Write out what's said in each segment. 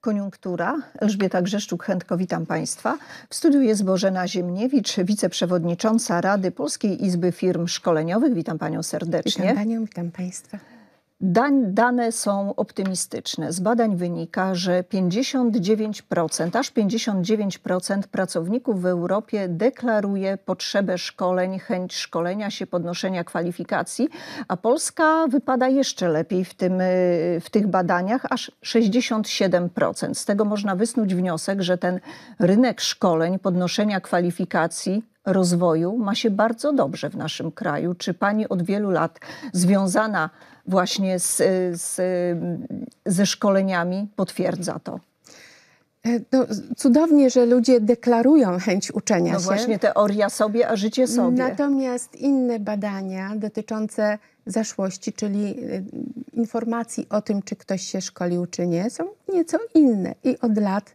Koniunktura. Elżbieta Grzeszczuk-Chętko, witam Państwa. W studiu jest Bożena Ziemniewicz, wiceprzewodnicząca Rady Polskiej Izby Firm Szkoleniowych. Witam Panią serdecznie. Witam Panią, witam Państwa. Dane są optymistyczne. Z badań wynika, że 59%, aż 59% pracowników w Europie deklaruje potrzebę szkoleń, chęć szkolenia się, podnoszenia kwalifikacji, a Polska wypada jeszcze lepiej w, tym, w tych badaniach, aż 67%. Z tego można wysnuć wniosek, że ten rynek szkoleń, podnoszenia kwalifikacji rozwoju ma się bardzo dobrze w naszym kraju. Czy pani od wielu lat związana właśnie z, z, ze szkoleniami potwierdza to? E, no, cudownie, że ludzie deklarują chęć uczenia no się. No właśnie teoria sobie, a życie sobie. Natomiast inne badania dotyczące zaszłości, czyli e, informacji o tym, czy ktoś się szkolił, czy nie, są nieco inne. I od lat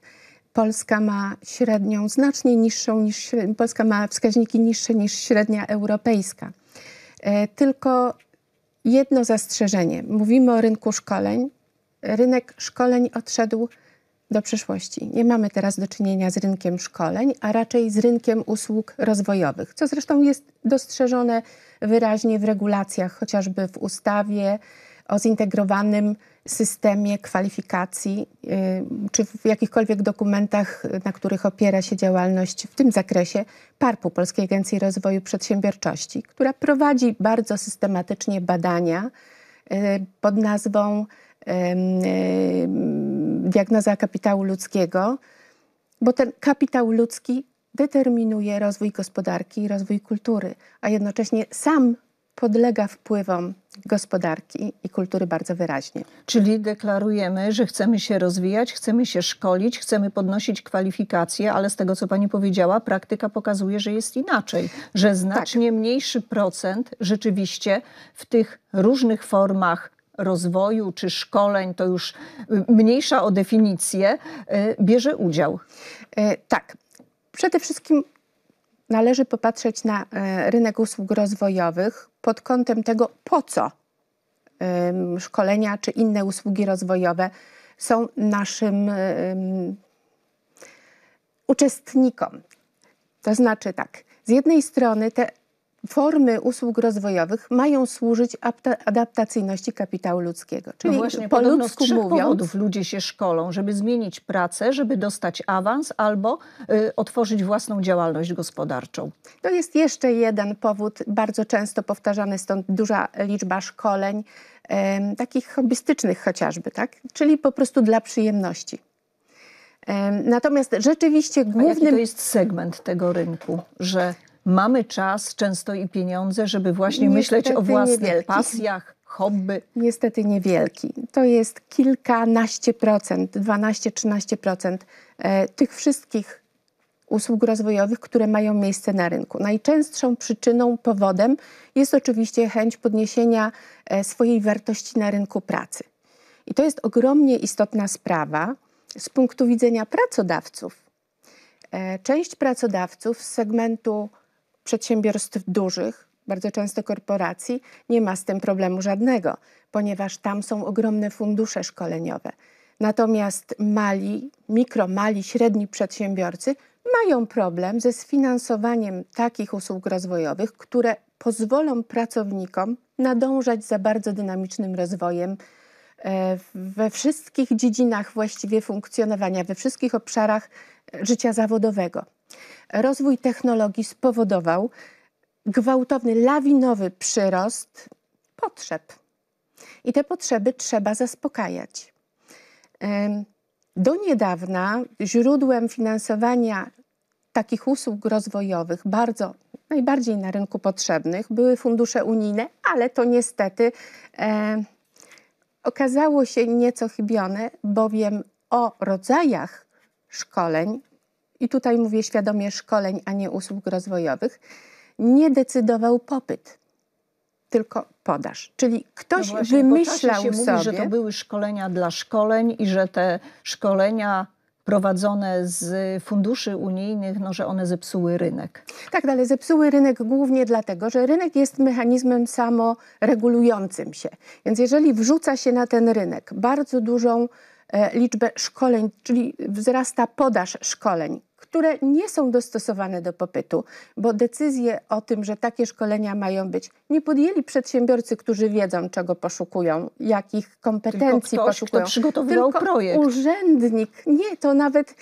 Polska ma średnią znacznie niższą niż Polska ma wskaźniki niższe niż średnia europejska. E, tylko jedno zastrzeżenie. Mówimy o rynku szkoleń. Rynek szkoleń odszedł do przeszłości. Nie mamy teraz do czynienia z rynkiem szkoleń, a raczej z rynkiem usług rozwojowych, co zresztą jest dostrzeżone wyraźnie w regulacjach, chociażby w ustawie o zintegrowanym systemie kwalifikacji, y, czy w jakichkolwiek dokumentach, y, na których opiera się działalność w tym zakresie PARP-u, Polskiej Agencji Rozwoju Przedsiębiorczości, która prowadzi bardzo systematycznie badania y, pod nazwą diagnoza kapitału ludzkiego, bo ten kapitał ludzki determinuje rozwój gospodarki i rozwój kultury, a jednocześnie sam podlega wpływom gospodarki i kultury bardzo wyraźnie. Czyli deklarujemy, że chcemy się rozwijać, chcemy się szkolić, chcemy podnosić kwalifikacje, ale z tego, co Pani powiedziała, praktyka pokazuje, że jest inaczej, że znacznie tak. mniejszy procent rzeczywiście w tych różnych formach rozwoju czy szkoleń, to już y, mniejsza o definicję, y, bierze udział. E, tak. Przede wszystkim należy popatrzeć na e, rynek usług rozwojowych pod kątem tego, po co szkolenia czy inne usługi rozwojowe są naszym uczestnikom. To znaczy tak, z jednej strony te formy usług rozwojowych mają służyć adaptacyjności kapitału ludzkiego. No czyli no właśnie, po ludzku mówią, ludzie się szkolą, żeby zmienić pracę, żeby dostać awans albo y, otworzyć własną działalność gospodarczą. To jest jeszcze jeden powód, bardzo często powtarzany, stąd duża liczba szkoleń, y, takich hobbystycznych chociażby, tak? czyli po prostu dla przyjemności. Natomiast rzeczywiście głównym... A jaki to jest segment tego rynku, że mamy czas, często i pieniądze, żeby właśnie Niestety myśleć o własnych niewielki. pasjach, hobby? Niestety niewielki. To jest kilkanaście procent, 12-13 procent e, tych wszystkich usług rozwojowych, które mają miejsce na rynku. Najczęstszą przyczyną, powodem jest oczywiście chęć podniesienia e, swojej wartości na rynku pracy. I to jest ogromnie istotna sprawa z punktu widzenia pracodawców. E, część pracodawców z segmentu przedsiębiorstw dużych, bardzo często korporacji, nie ma z tym problemu żadnego, ponieważ tam są ogromne fundusze szkoleniowe. Natomiast mali, mikro, mali, średni przedsiębiorcy mają problem ze sfinansowaniem takich usług rozwojowych, które pozwolą pracownikom nadążać za bardzo dynamicznym rozwojem e, we wszystkich dziedzinach właściwie funkcjonowania, we wszystkich obszarach życia zawodowego. Rozwój technologii spowodował gwałtowny, lawinowy przyrost potrzeb. I te potrzeby trzeba zaspokajać. Do niedawna źródłem finansowania takich usług rozwojowych, bardzo najbardziej na rynku potrzebnych, były fundusze unijne, ale to niestety e, okazało się nieco chybione, bowiem o rodzajach szkoleń i tutaj mówię świadomie szkoleń, a nie usług rozwojowych, nie decydował popyt, tylko podaż. Czyli ktoś no właśnie, wymyślał się sobie... Mówi, że to były szkolenia dla szkoleń i że te szkolenia prowadzone z funduszy unijnych, no, że one zepsuły rynek. Tak, ale zepsuły rynek głównie dlatego, że rynek jest mechanizmem samoregulującym się. Więc jeżeli wrzuca się na ten rynek bardzo dużą E, liczbę szkoleń, czyli wzrasta podaż szkoleń, które nie są dostosowane do popytu, bo decyzje o tym, że takie szkolenia mają być, nie podjęli przedsiębiorcy, którzy wiedzą, czego poszukują, jakich kompetencji Tylko ktoś, poszukują. Kto przygotowywał Tylko projekt. Urzędnik, nie, to nawet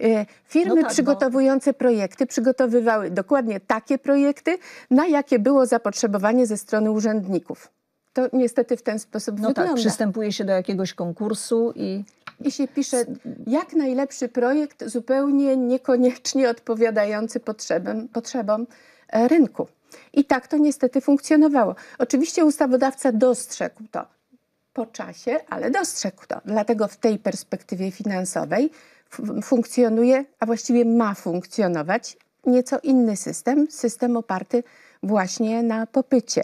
e, Firmy no tak, no. przygotowujące bo... projekty przygotowywały dokładnie takie projekty, na jakie było zapotrzebowanie ze strony urzędników to niestety w ten sposób no tak, wygląda. Tak, przystępuje się do jakiegoś konkursu i... I się pisze jak najlepszy projekt, zupełnie niekoniecznie odpowiadający potrzebom, potrzebom rynku. I tak to niestety funkcjonowało. Oczywiście ustawodawca dostrzegł to po czasie, ale dostrzegł to. Dlatego w tej perspektywie finansowej funkcjonuje, a właściwie ma funkcjonować nieco inny system, system oparty właśnie na popycie.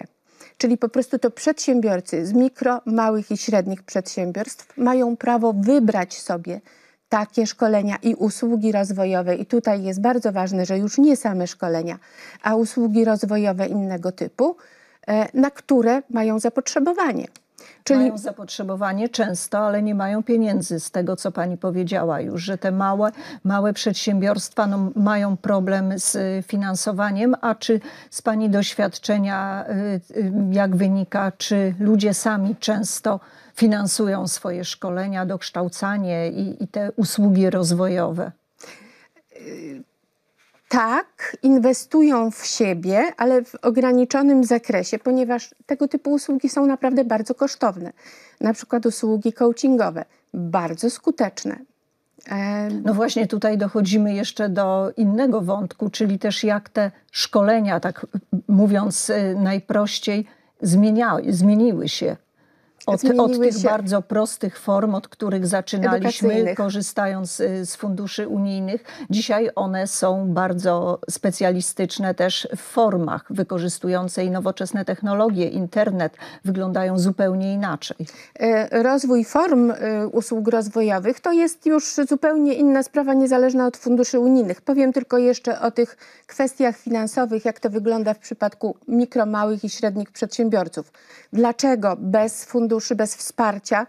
Czyli po prostu to przedsiębiorcy z mikro, małych i średnich przedsiębiorstw mają prawo wybrać sobie takie szkolenia i usługi rozwojowe. I tutaj jest bardzo ważne, że już nie same szkolenia, a usługi rozwojowe innego typu, e, na które mają zapotrzebowanie. Czyli... Mają zapotrzebowanie często, ale nie mają pieniędzy z tego, co pani powiedziała już, że te małe, małe przedsiębiorstwa no, mają problem z y, finansowaniem, a czy z pani doświadczenia, y, y, jak wynika, czy ludzie sami często finansują swoje szkolenia, dokształcanie i, i te usługi rozwojowe? tak, inwestują w siebie, ale w ograniczonym zakresie, ponieważ tego typu usługi są naprawdę bardzo kosztowne. Na przykład usługi coachingowe, bardzo skuteczne. No właśnie tutaj dochodzimy jeszcze do innego wątku, czyli też jak te szkolenia, tak mówiąc y, najprościej, zmienia, zmieniły się od, od, tych bardzo prostych form, od których zaczynaliśmy, korzystając y, z funduszy unijnych. Dzisiaj one są bardzo specjalistyczne też w formach, wykorzystujące nowoczesne technologie, internet, wyglądają zupełnie inaczej. E, rozwój form y, usług rozwojowych to jest już zupełnie inna sprawa, niezależna od funduszy unijnych. Powiem tylko jeszcze o tych kwestiach finansowych, jak to wygląda w przypadku mikro, małych i średnich przedsiębiorców. Dlaczego bez funduszy funduszy, bez wsparcia.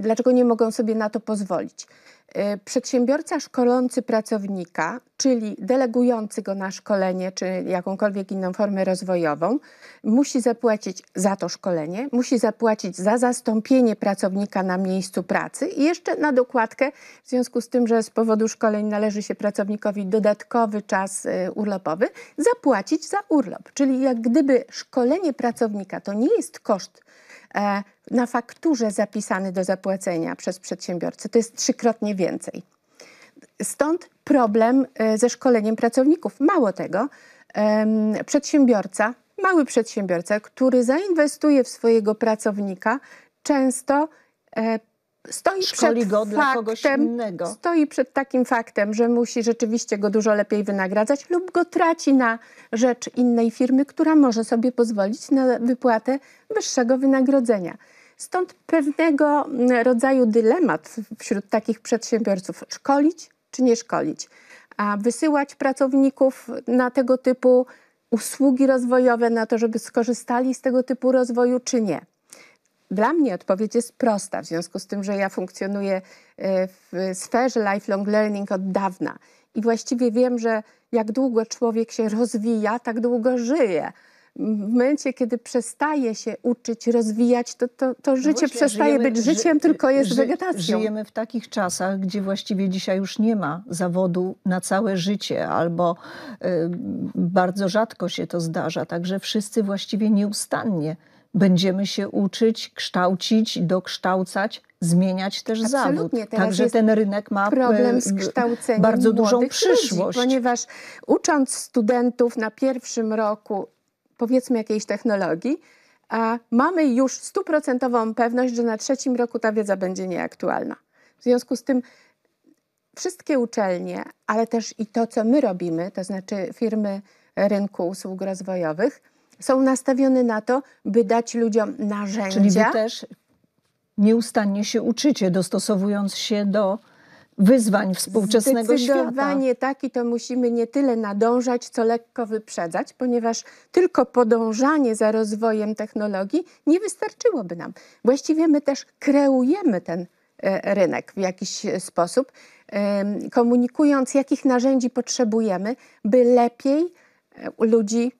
Dlaczego nie mogą sobie na to pozwolić? E, przedsiębiorca szkolący pracownika, czyli delegujący go na szkolenie czy jakąkolwiek inną formę rozwojową, musi zapłacić za to szkolenie, musi zapłacić za zastąpienie pracownika na miejscu pracy i jeszcze na dokładkę, w związku z tym, że z powodu szkoleń należy się pracownikowi dodatkowy czas e, urlopowy, zapłacić za urlop. Czyli jak gdyby szkolenie pracownika to nie jest koszt, E, na fakturze zapisany do zapłacenia przez przedsiębiorcę. To jest trzykrotnie więcej. Stąd problem e, ze szkoleniem pracowników. Mało tego, przedsiębiorca, mały przedsiębiorca, który zainwestuje w swojego pracownika, często e, stoi Szkoli przed faktem, Stoi przed takim faktem, że musi rzeczywiście go dużo lepiej wynagradzać lub go traci na rzecz innej firmy, która może sobie pozwolić na wypłatę wyższego wynagrodzenia. Stąd pewnego mm, rodzaju dylemat wśród takich przedsiębiorców: szkolić czy nie szkolić, a wysyłać pracowników na tego typu usługi rozwojowe, na to, żeby skorzystali z tego typu rozwoju, czy nie. Dla mnie odpowiedź jest prosta, w związku z tym, że ja funkcjonuję e, w sferze lifelong learning od dawna i właściwie wiem, że jak długo człowiek się rozwija, tak długo żyje w momencie, kiedy przestaje się uczyć, rozwijać, to, to, to no życie przestaje żyjemy, być życiem, ży, tylko jest ży, wegetacją. Żyjemy w takich czasach, gdzie właściwie dzisiaj już nie ma zawodu na całe życie, albo y, bardzo rzadko się to zdarza. Także wszyscy właściwie nieustannie będziemy się uczyć, kształcić, dokształcać, zmieniać też Absolutnie. zawód. Także ten rynek ma problem e, z kształceniem bardzo dużą przyszłość. Ludzi, ponieważ ucząc studentów na pierwszym roku powiedzmy jakiejś technologii, a mamy już stuprocentową pewność, że na trzecim roku ta wiedza będzie nieaktualna. W związku z tym wszystkie uczelnie, ale też i to, co my robimy, to znaczy firmy rynku usług rozwojowych, są nastawione na to, by dać ludziom narzędzia. Czyli wy też nieustannie się uczycie, dostosowując się do wyzwań współczesnego świata. Zdecydowanie tak i to musimy nie tyle nadążać, co lekko wyprzedzać, ponieważ tylko podążanie za rozwojem technologii nie wystarczyłoby nam. Właściwie my też kreujemy ten e, rynek w jakiś sposób, komunikując, jakich narzędzi potrzebujemy, by lepiej e, ludzi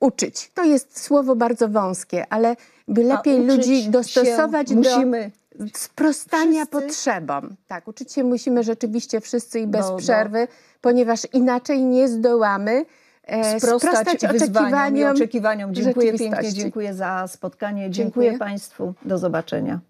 uczyć. To jest słowo bardzo wąskie, ale by lepiej ludzi dostosować musimy. do sprostania wszyscy? potrzebom. Tak, uczyć się musimy rzeczywiście wszyscy i bez bo, no, no. przerwy, bo. ponieważ inaczej nie zdołamy e, sprostać, sprostać wyzwaniom i oczekiwaniom. Dziękuję pięknie, dziękuję za spotkanie. dziękuję, dziękuję Państwu. Do zobaczenia.